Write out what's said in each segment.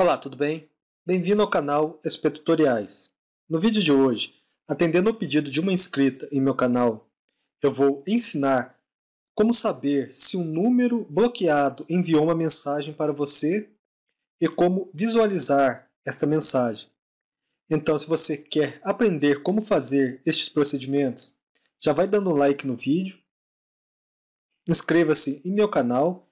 Olá, tudo bem? Bem-vindo ao canal Espetutoriais. No vídeo de hoje, atendendo ao pedido de uma inscrita em meu canal, eu vou ensinar como saber se um número bloqueado enviou uma mensagem para você e como visualizar esta mensagem. Então, se você quer aprender como fazer estes procedimentos, já vai dando um like no vídeo, inscreva-se em meu canal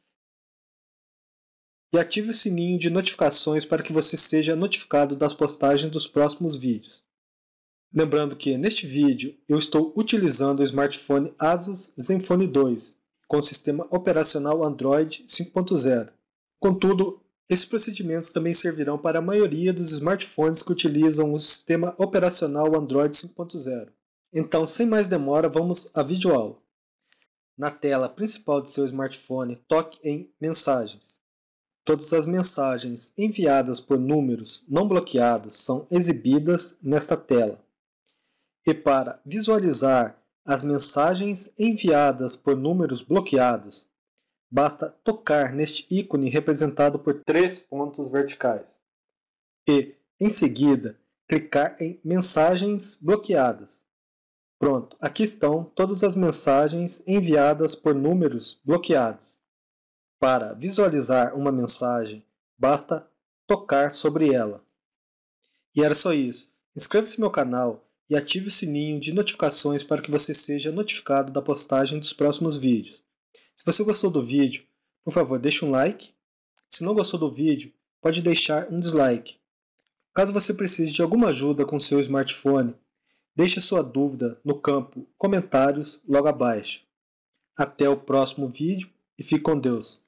e ative o sininho de notificações para que você seja notificado das postagens dos próximos vídeos. Lembrando que neste vídeo eu estou utilizando o smartphone Asus Zenfone 2 com o sistema operacional Android 5.0. Contudo, esses procedimentos também servirão para a maioria dos smartphones que utilizam o sistema operacional Android 5.0. Então, sem mais demora, vamos à videoaula. Na tela principal do seu smartphone, toque em Mensagens. Todas as mensagens enviadas por números não bloqueados são exibidas nesta tela. E para visualizar as mensagens enviadas por números bloqueados, basta tocar neste ícone representado por três pontos verticais. E, em seguida, clicar em Mensagens bloqueadas. Pronto, aqui estão todas as mensagens enviadas por números bloqueados. Para visualizar uma mensagem, basta tocar sobre ela. E era só isso. Inscreva-se no meu canal e ative o sininho de notificações para que você seja notificado da postagem dos próximos vídeos. Se você gostou do vídeo, por favor, deixe um like. Se não gostou do vídeo, pode deixar um dislike. Caso você precise de alguma ajuda com seu smartphone, deixe sua dúvida no campo comentários logo abaixo. Até o próximo vídeo e fique com Deus.